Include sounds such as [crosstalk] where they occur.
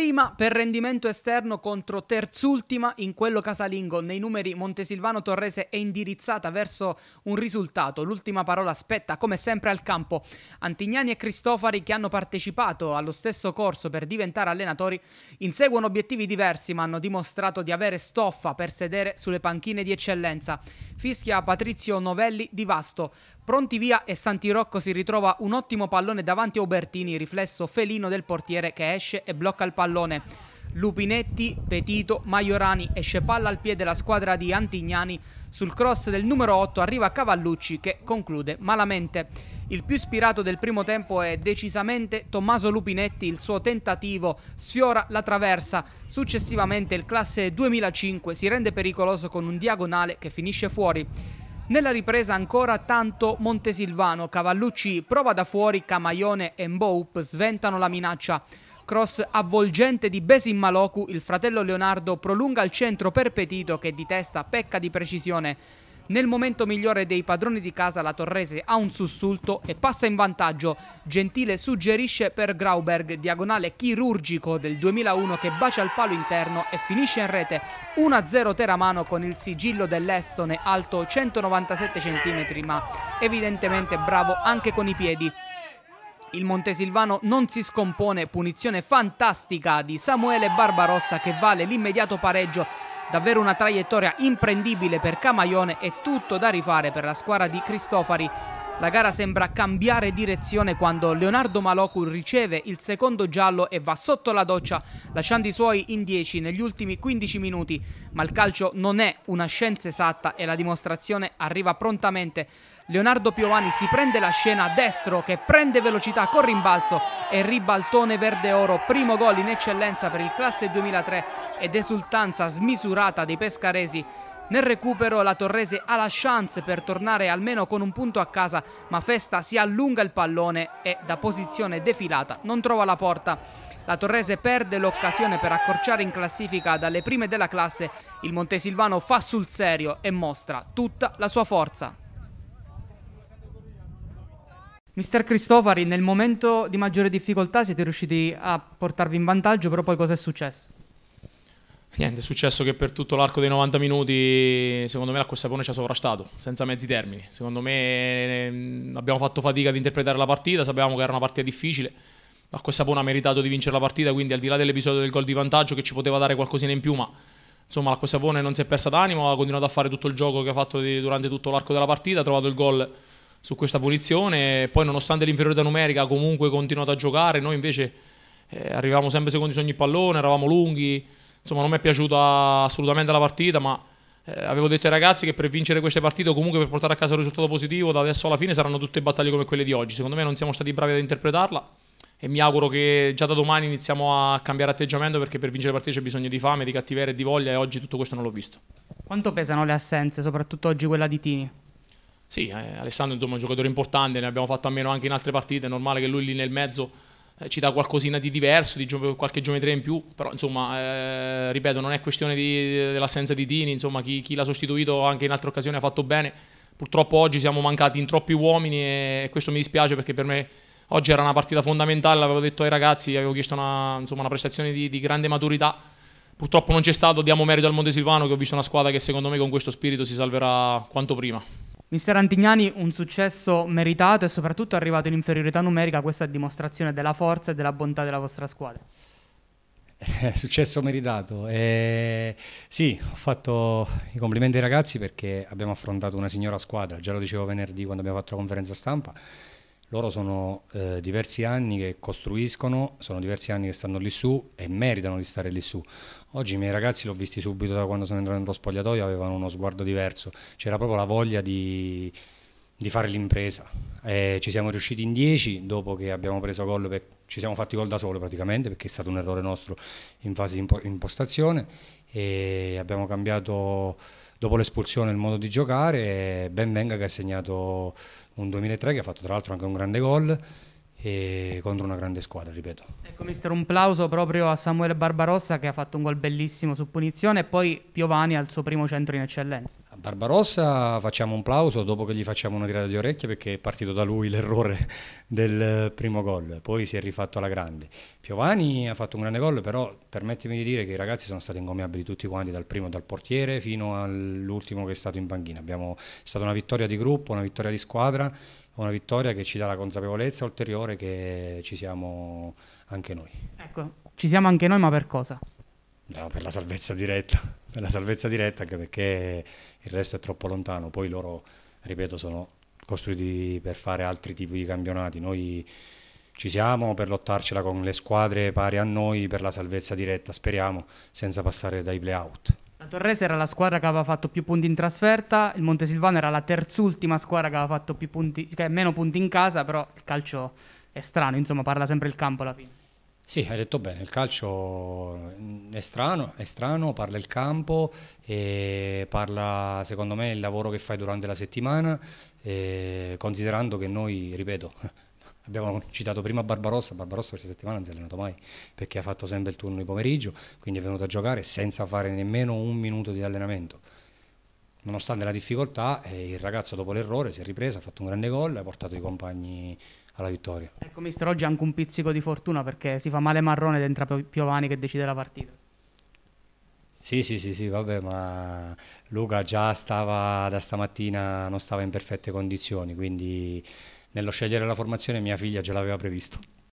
prima per rendimento esterno contro terzultima in quello casalingo. Nei numeri Montesilvano Torrese è indirizzata verso un risultato. L'ultima parola spetta come sempre al campo. Antignani e Cristofari che hanno partecipato allo stesso corso per diventare allenatori inseguono obiettivi diversi ma hanno dimostrato di avere stoffa per sedere sulle panchine di eccellenza. Fischia Patrizio Novelli di Vasto. Pronti via e Santirocco si ritrova un ottimo pallone davanti a Ubertini, riflesso felino del portiere che esce e blocca il pallone. Lupinetti, Petito, Maiorani esce palla al piede della squadra di Antignani. Sul cross del numero 8 arriva Cavallucci che conclude malamente. Il più ispirato del primo tempo è decisamente Tommaso Lupinetti, il suo tentativo sfiora la traversa. Successivamente il classe 2005 si rende pericoloso con un diagonale che finisce fuori. Nella ripresa ancora tanto Montesilvano, Cavallucci, prova da fuori, Camaione e Mboup sventano la minaccia. Cross avvolgente di Besim Maloku, il fratello Leonardo prolunga il centro per Petito che di testa pecca di precisione. Nel momento migliore dei padroni di casa la Torrese ha un sussulto e passa in vantaggio. Gentile suggerisce per Grauberg, diagonale chirurgico del 2001 che bacia il palo interno e finisce in rete 1-0 Teramano con il sigillo dell'Estone alto 197 cm ma evidentemente bravo anche con i piedi. Il Montesilvano non si scompone, punizione fantastica di Samuele Barbarossa che vale l'immediato pareggio Davvero una traiettoria imprendibile per Camaione e tutto da rifare per la squadra di Cristofari la gara sembra cambiare direzione quando Leonardo Malocu riceve il secondo giallo e va sotto la doccia lasciando i suoi in 10 negli ultimi 15 minuti, ma il calcio non è una scienza esatta e la dimostrazione arriva prontamente. Leonardo Piovani si prende la scena a destro che prende velocità con rimbalzo e ribaltone verde-oro, primo gol in eccellenza per il classe 2003 ed esultanza smisurata dei pescaresi nel recupero la Torrese ha la chance per tornare almeno con un punto a casa, ma Festa si allunga il pallone e da posizione defilata non trova la porta. La Torrese perde l'occasione per accorciare in classifica dalle prime della classe. Il Montesilvano fa sul serio e mostra tutta la sua forza. Mister Cristofari, nel momento di maggiore difficoltà siete riusciti a portarvi in vantaggio, però poi cosa è successo? niente, è successo che per tutto l'arco dei 90 minuti, secondo me l'acqua sapone ci ha sovrastato, senza mezzi termini. Secondo me ehm, abbiamo fatto fatica ad interpretare la partita, sapevamo che era una partita difficile. L'acqua sapone ha meritato di vincere la partita, quindi al di là dell'episodio del gol di vantaggio che ci poteva dare qualcosina in più, ma insomma l'acqua sapone non si è persa d'animo, ha continuato a fare tutto il gioco che ha fatto di, durante tutto l'arco della partita, ha trovato il gol su questa punizione, poi nonostante l'inferiorità numerica comunque ha continuato a giocare, noi invece eh, arrivavamo sempre secondi su ogni pallone, eravamo lunghi insomma non mi è piaciuta assolutamente la partita, ma eh, avevo detto ai ragazzi che per vincere queste partite o comunque per portare a casa un risultato positivo da adesso alla fine saranno tutte battaglie come quelle di oggi. Secondo me non siamo stati bravi ad interpretarla e mi auguro che già da domani iniziamo a cambiare atteggiamento perché per vincere le partite c'è bisogno di fame, di cattiveria e di voglia e oggi tutto questo non l'ho visto. Quanto pesano le assenze, soprattutto oggi quella di Tini? Sì, eh, Alessandro insomma, è un giocatore importante, ne abbiamo fatto a meno anche in altre partite, è normale che lui lì nel mezzo eh, ci dà qualcosina di diverso, di gio- qualche geometria in più, però insomma, eh, ripeto, non è questione di, dell'assenza di Dini, insomma, chi, chi, l'ha sostituito anche in altre occasioni ha fatto bene. Purtroppo oggi siamo mancati in troppi uomini e questo mi dispiace perché per me oggi era una partita fondamentale, l'avevo detto ai ragazzi, avevo chiesto una, insomma, una prestazione di, di, grande maturità. Purtroppo non c'è stato, diamo merito al Monte Silvano che ho visto una squadra che secondo me con questo spirito si salverà quanto prima. Mister Antignani, un successo meritato e soprattutto arrivato in inferiorità numerica, questa è dimostrazione della forza e della bontà della vostra squadra. [laughs] successo meritato. Eh, sì, ho fatto i complimenti ai ragazzi perché abbiamo affrontato una signora squadra, già lo dicevo venerdì quando abbiamo fatto la conferenza stampa, loro sono eh, diversi anni che costruiscono, sono diversi anni che stanno lì su e meritano di stare lì su. Oggi i miei ragazzi l'ho visti subito da quando sono entrato nello spogliatoio, avevano uno sguardo diverso, c'era proprio la voglia di, di fare l'impresa. Eh, ci siamo riusciti in 10 dopo che abbiamo preso gol, per, ci siamo fatti gol da solo praticamente perché è stato un errore nostro in fase di impostazione e abbiamo cambiato dopo l'espulsione il modo di giocare ben venga che ha segnato un 2003 che ha fatto tra l'altro anche un grande gol contro una grande squadra, ripeto. Ecco mister, un plauso proprio a Samuele Barbarossa che ha fatto un gol bellissimo su punizione e poi Piovani al suo primo centro in eccellenza. A Barbarossa facciamo un plauso dopo che gli facciamo una tirata di orecchie perché è partito da lui [laughs] l'errore del primo gol, poi si è rifatto alla grande. Piovani ha fatto un grande gol, però permettimi di dire che i ragazzi sono stati ingommiabili tutti quanti, dal primo dal portiere fino all'ultimo che è stato in panchina. Abbiamo, è stata una vittoria di gruppo, una vittoria di squadra una vittoria che ci dà la consapevolezza ulteriore che ci siamo anche noi. Ecco, ci siamo anche noi, ma per cosa? No, per la salvezza diretta, per la salvezza diretta anche perché il resto è troppo lontano, poi loro, ripeto, sono costruiti per fare altri tipi di campionati, noi ci siamo per lottarcela con le squadre pari a noi per la salvezza diretta, speriamo, senza passare dai play-out. La Torrese era la squadra che aveva fatto più punti in trasferta, il Montesilvano era la terzultima squadra che aveva fatto punti, cioè meno punti in casa, però il calcio è strano, insomma parla sempre il campo alla fine. Sì, hai detto bene, il calcio è strano, è strano parla il campo, parla secondo me il lavoro che fai durante la settimana, eh, considerando che noi, ripeto, Abbiamo citato prima Barbarossa, Barbarossa questa settimana non si è allenato mai perché ha fatto sempre il turno di pomeriggio, quindi è venuto a giocare senza fare nemmeno un minuto di allenamento. Nonostante la difficoltà, eh, il ragazzo dopo l'errore si è ripreso, ha fatto un grande gol e ha portato i compagni alla vittoria. Ecco mister, oggi anche un pizzico di fortuna perché si fa male Marrone ed entra Piovani che decide la partita. Sì, sì, sì, sì, vabbè, ma Luca già stava da stamattina, non stava in perfette condizioni, quindi nello scegliere la formazione mia figlia ce l'aveva previsto.